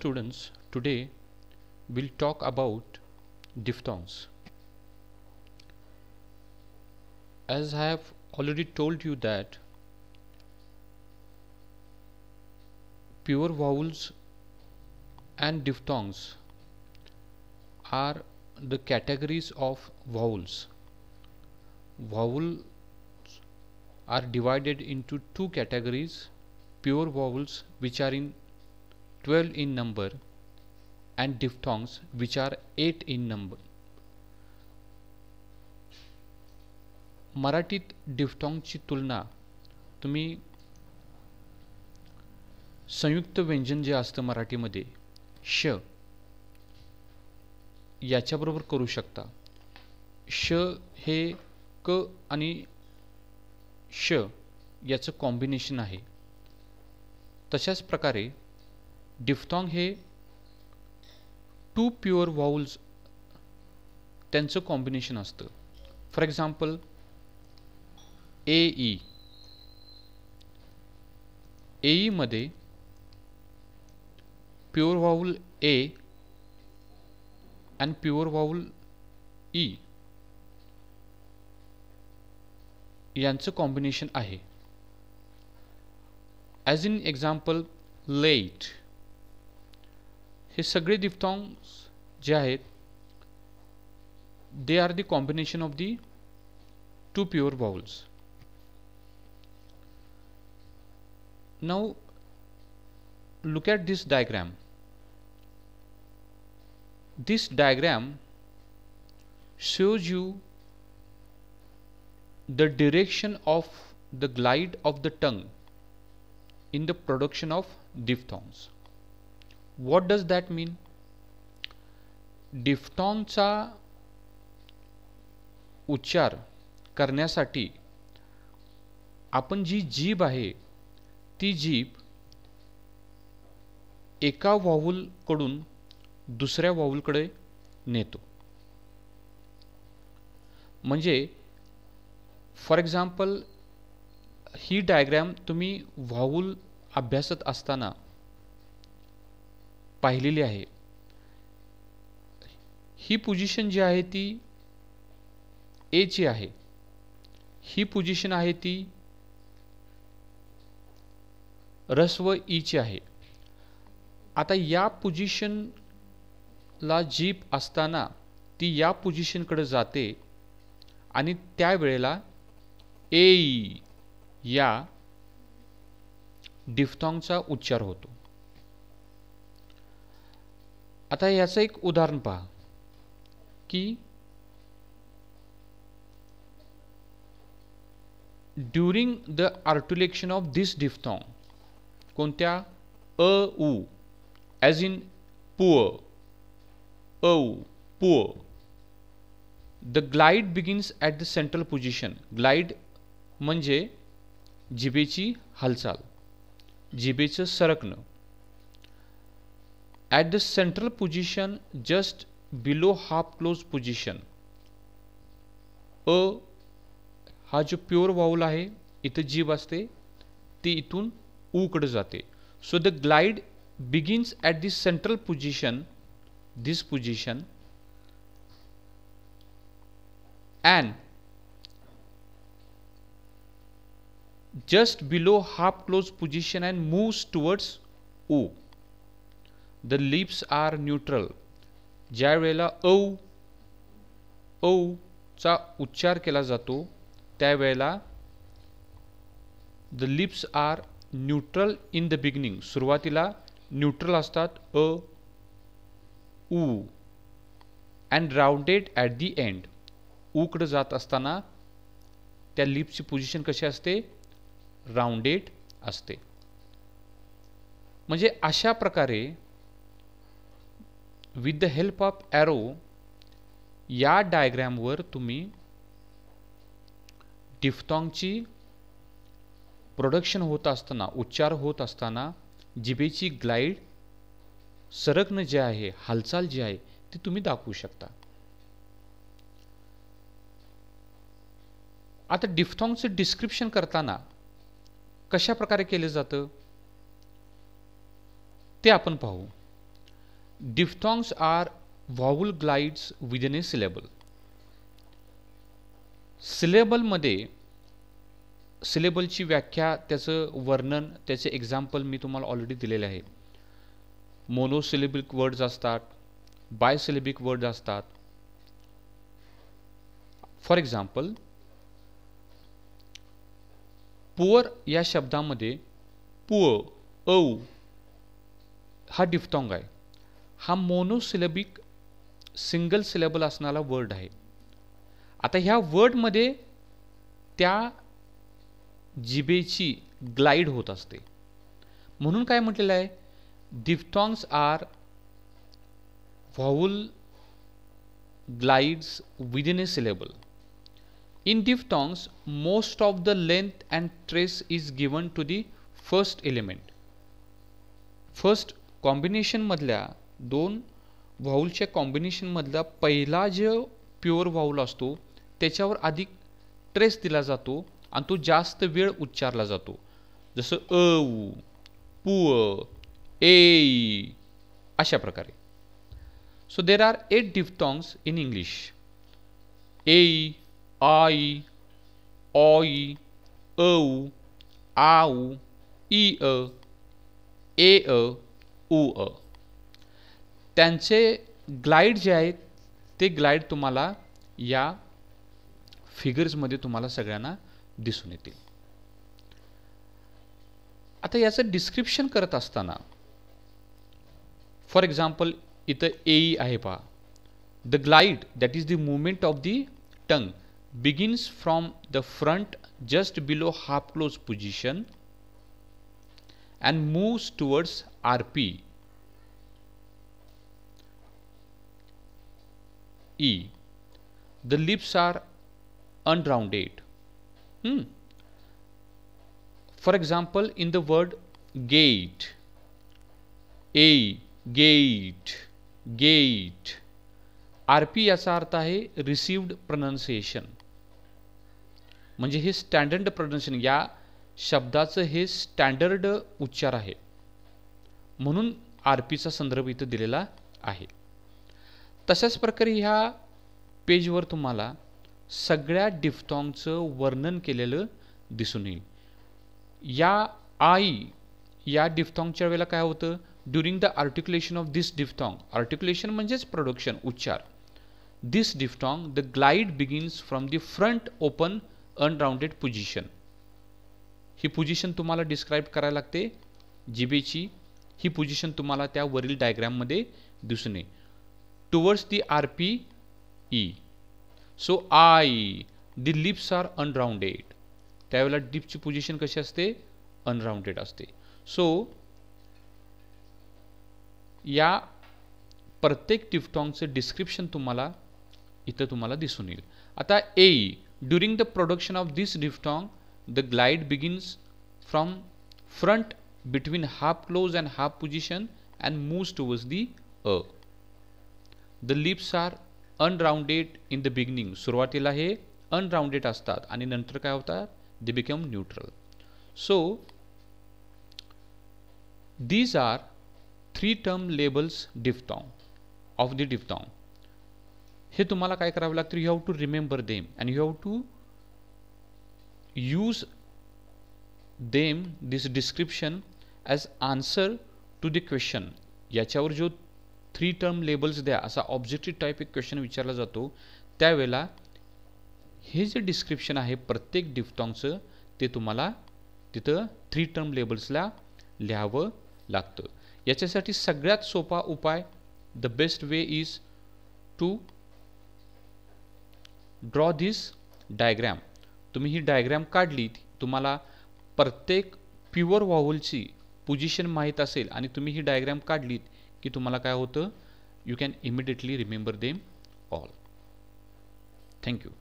students today we'll talk about diphthongs as I have already told you that pure vowels and diphthongs are the categories of vowels vowels are divided into two categories pure vowels which are in 12 in number and diphthongs which are 8 in number मराठीत डिफ्टॉंगची तुलना तुम्ही संयुक्त व्यंजन जे असतं मराठीमध्ये श याच्याबरोबर करू शकता श हे क आणि श याचं कॉम्बिनेशन आहे तशाच प्रकारे डिफ्थॉंग हे टू प्युअर वाऊल्स त्यांचं कॉम्बिनेशन असतं फॉर एक्झाम्पल ए ई एईमध्ये pure vowel A and pure vowel E यांचं कॉम्बिनेशन आहे as in example late His सगळे डिफ्थॉंग्स जे आहेत they are the combination of the two pure now look at this diagram this diagram shows you the direction of the glide of the tongue in the production of diphthongs what does that mean डिफ्टॉंगचा उच्चार करण्यासाठी आपण जी जीभ आहे ती जीभ एका व्हावूलकडून दुसऱ्या व्हाऊलकडे नेतो म्हणजे फॉर एक्झाम्पल ही डायग्रॅम तुम्ही व्हाऊल अभ्यासत असताना पाहिलेली आहे ही पोझिशन जी आहे ती ची आहे ही पोझिशन आहे ती रस्व e ची आहे आता या पोझिशनला जीप असताना ती या पोझिशनकडे जाते आणि त्यावेळेला ए e या डिफ्थॉंगचा उच्चार होतो आता याचं एक उदाहरण पहा की during the articulation of this diphthong कोणत्या अ ऊ ॲज इन पुअ अ ऊ poor the glide begins at the central position glide म्हणजे जिबेची हालचाल जिबेचं सरकणं at the central position just below half close position अ हा जो प्युअर वाऊल आहे इथं जीभ असते ती इथून ऊकडे जाते so the glide begins at this central position this position and just below half close position and moves towards O. The lips are neutral ज्या वेळेला औ औ चा उच्चार केला जातो त्यावेळेला the lips are neutral in the beginning सुरुवातीला न्यूट्रल असतात अ ऊ and rounded at the end ऊकडं जात असताना त्या लिप्सची पोझिशन कशी असते राऊंडेड असते म्हणजे अशा प्रकारे with the help of arrow या डायग्रॅमवर तुम्ही ची प्रोडक्शन होत असताना उच्चार होत असताना जिबेची ग्लाईड सरकणं जे आहे हालचाल जी आहे ती तुम्ही दाखवू शकता आता डिफ्थॉंगचं डिस्क्रिप्शन करताना कशा प्रकारे केलं जातं ते आपण पाहू Diphthongs are vowel glides within a syllable. सिलेबलमध्ये सिलेबलची व्याख्या त्याचं वर्णन त्याचे एक्झाम्पल मी तुम्हाला ऑलरेडी दिलेले आहे मोनोसिलेबिक वर्ड्स असतात बायसिलेबिक वर्ड्स असतात फॉर एक्झाम्पल पुअर या शब्दामध्ये पुअ औ हा डिफ्टॉंग आहे हा मोनोसिलेबिक सिंगल सिलेबल असणारा वर्ड आहे आता ह्या वर्डमध्ये त्या जिबेची ग्लाइड होत असते म्हणून काय म्हटलेलं आहे diphthongs are vowel glides with in a syllable in diphthongs most of the length and stress is given to the first element first कॉम्बिनेशनमधल्या दोन व्हाऊलच्या कॉम्बिनेशनमधला पहिला जो प्युअर व्हाऊल असतो त्याच्यावर अधिक ट्रेस दिला जातो आणि तो जास्त वेळ उच्चारला जातो जसं अ पु ए अशा प्रकारे so there are eight diphthongs in English ए आई ऑई अ आऊ ई अ ए अ उ अ त्यांचे ग्लाइड जे आहेत ते ग्लाइड तुम्हाला या फिगर्समध्ये तुम्हाला सगळ्यांना दिसून येतील आता याचं डिस्क्रिप्शन करत असताना फॉर एक्झाम्पल इथं एई e आहे पहा the glide that is the movement of the tongue begins from the front just below half close position and moves towards R P E. The lips are unrounded. Hmm. For example, in the word gate, A, gate, gate. R P याचा अर्थ आहे received pronunciation म्हणजे हे standard pronunciation या शब्दाचं हे standard उच्चार आहे म्हणून आर पीचा संदर्भ इथं दिलेला आहे तशाच प्रकारे ह्या पेजवर तुम्हाला सगळ्या डिफ्टॉंगचं वर्णन केलेलं दिसून येईल या आई या डिफ्टॉंगच्या वेळेला काय होतं during the articulation of this diphthong articulation म्हणजेच प्रोडक्शन उच्चार this diphthong the glide begins from the front open unrounded position ही पोझिशन तुम्हाला डिस्क्राईब करायला लागते जिबेची ही पोझिशन तुम्हाला त्या वरील डायग्रॅममध्ये दिसून येईल towards the RPE. So I the lips are unrounded त्यावेळेला डिपची पोझिशन कशी असते अनराउंडेड असते सो या प्रत्येक डिफ्टॉंगचं डिस्क्रिप्शन तुम्हाला इथं तुम्हाला दिसून येईल आता uh during the production of this diphthong the glide begins from front between half close and half position and moves towards the अ the lips are unrounded in the beginning सुरुवातीला हे अनराऊंडेड असतात आणि नंतर काय होतात they become neutral so these are three term labels diphthong of the diphthong हे तुम्हाला काय करावं लागतं you have to remember them and you have to use them this description as answer to the question याच्यावर जो three term labels द्या असा objective type एक क्वेश्चन विचारला जातो त्यावेळेला हे जे डिस्क्रिप्शन आहे प्रत्येक डिफ्टॉंगचं ते तुम्हाला तिथं थ्री टर्म लेबल्सला लिहावं लागतं याच्यासाठी सगळ्यात सोपा उपाय the best way is to draw this diagram तुम्ही ही डायग्रॅम काढली तुम्हाला प्रत्येक प्युअर व्हॉवलची पोजिशन माहीत असेल आणि तुम्ही ही डायग्रॅम काढलीत की तुम्हाला काय होतं you can immediately remember them all thank you